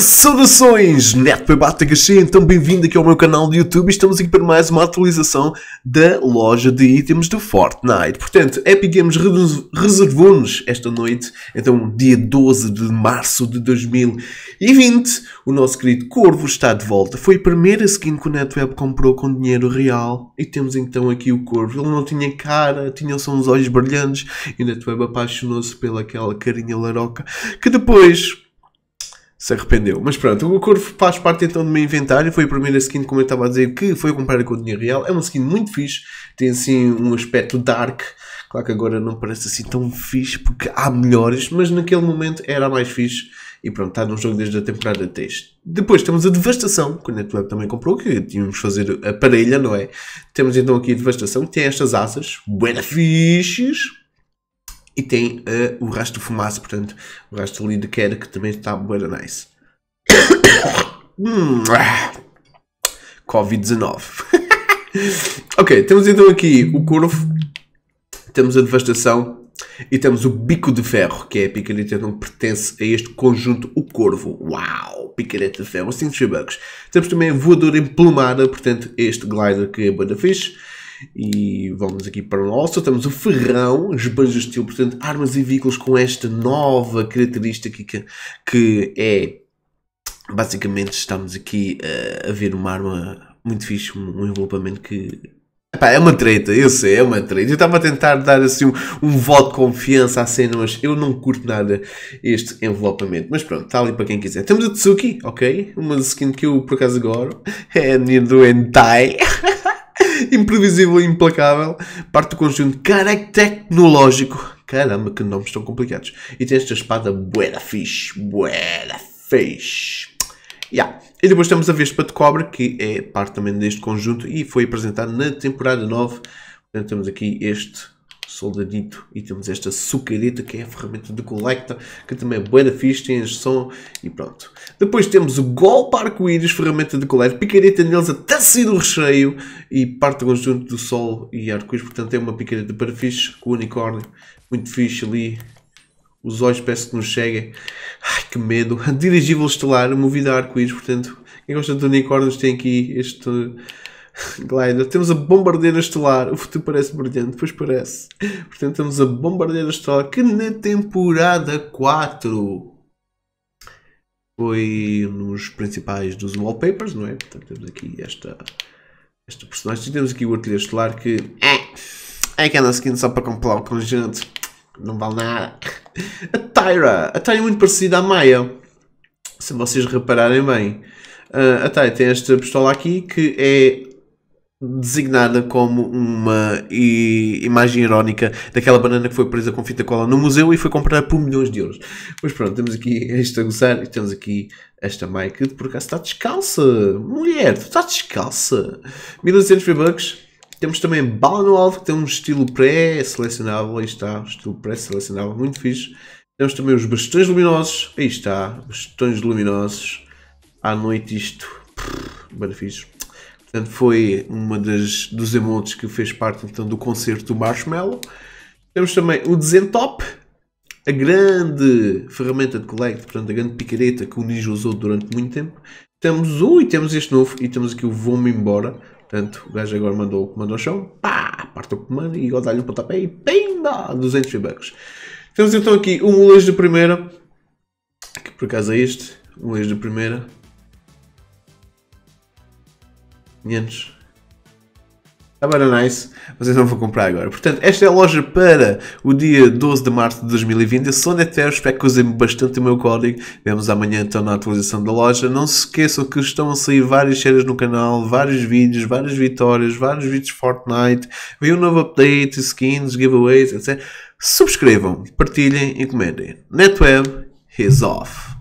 Saudações, Neto Bebata então bem-vindo aqui ao meu canal do YouTube. Estamos aqui para mais uma atualização da loja de itens do Fortnite. Portanto, Epic Games reservou-nos esta noite, então dia 12 de março de 2020, o nosso querido Corvo está de volta. Foi a primeira skin que o NetWeb comprou com dinheiro real e temos então aqui o Corvo. Ele não tinha cara, tinha só uns olhos brilhantes e o NetWeb apaixonou-se pelaquela carinha laroca que depois se arrependeu. Mas pronto, o Corvo faz parte então do meu inventário. Foi a primeira skin, como eu estava a dizer, que foi comprada com o dinheiro real. É uma skin muito fixe, tem assim um aspecto dark. Claro que agora não parece assim tão fixe, porque há melhores, mas naquele momento era mais fixe. E pronto, está num jogo desde a temporada 3. Depois temos a Devastação, que o NetWeb também comprou, que tínhamos fazer a parelha, não é? Temos então aqui a Devastação, que tem estas asas, buena fixes e tem uh, o resto de fumaça, portanto, o resto ali de queda que também está bem nice. Covid-19. ok, temos então aqui o corvo, temos a devastação, e temos o bico de ferro, que é a picareta não pertence a este conjunto, o corvo. Uau! Picareta de ferro, 5 bucks. Temos também a voadora emplumada, portanto, este glider que é banda fixe. E vamos aqui para o nosso. Temos o ferrão, os banjos de estilo, portanto, armas e veículos com esta nova característica que, que é. Basicamente, estamos aqui a, eh, a ver uma arma muito fixe, um envelopamento que Epá, é uma treta, eu sei, é uma treta. Eu estava a tentar dar assim um, um, voto de confiança à cena, mas eu não curto nada este envelopamento. Mas pronto, está ali para quem quiser. Temos a Tsuki, ok? Uma skin que eu por acaso agora é a menina do Entai. imprevisível e implacável, parte do conjunto tecnológico. Caramba, que nomes tão complicados. E tem esta espada buera fixe, bué fixe. Yeah. E depois temos a Vespa de Cobra, que é parte também deste conjunto e foi apresentada na temporada 9. Portanto, temos aqui este soldadito. E temos esta sucadita que é a ferramenta de collecta, que também é bué da fixe, tem som e pronto. Depois temos o golpe arco-íris, ferramenta de colher, picareta neles até sair do recheio e parte do conjunto do sol e arco-íris. Portanto é uma picareta para fixe, com unicórnio, muito fixe ali. Os olhos parece que nos cheguem, Ai, que medo. Dirigível estelar, movida a arco-íris, portanto... Quem gosta de unicórnios tem aqui este glider, temos a bombardeira estelar, o futuro parece brilhante, pois parece. Portanto, temos a bombardeira estelar que na temporada 4 foi nos principais dos wallpapers, não é? Portanto, temos aqui esta, esta personagem. Temos aqui o artilheiro estelar que é, é aquela skin só para comprar com gente, não vale nada. A Tyra, a Tyra é muito parecida à Maia, se vocês repararem bem. Uh, a Tyra tem esta pistola aqui que é designada como uma imagem irónica daquela banana que foi presa com fita cola no museu e foi comprada por milhões de euros. Mas pronto, temos aqui este aguçar e temos aqui esta Mike que por acaso está descalça. Mulher, está descalça. 1.200 V-Bucks. Temos também Bala no Alvo que tem um estilo pré-selecionável. Aí está, estilo pré-selecionável muito fixe. Temos também os bastões luminosos. Aí está, bastões luminosos. À noite isto, benefícios Portanto, foi uma das dos emotes que fez parte então do concerto do Marshmallow. Temos também o Desentop, a grande ferramenta de collect, portanto, a grande picareta que o Ninja usou durante muito tempo. Temos um e temos este novo e temos aqui o Vou-me embora. Portanto, o gajo agora mandou o comando ao chão, pá, parte o comando e dá-lhe um pontapé e pimba, 200 V-Bucks. Temos então aqui um molejo de primeira, que por acaso é este, um molejo de primeira, 500. Ah, banana nice, vocês não vão comprar agora. Portanto, esta é a loja para o dia 12 de março de 2020. Eu sou o Netero, é espero que usem bastante o meu código. Vemos amanhã então na atualização da loja. Não se esqueçam que estão a sair várias séries no canal, vários vídeos, várias vitórias, vários vídeos Fortnite. Vem um novo update, skins, giveaways, etc. Subscrevam, partilhem e comentem. NetWeb is off.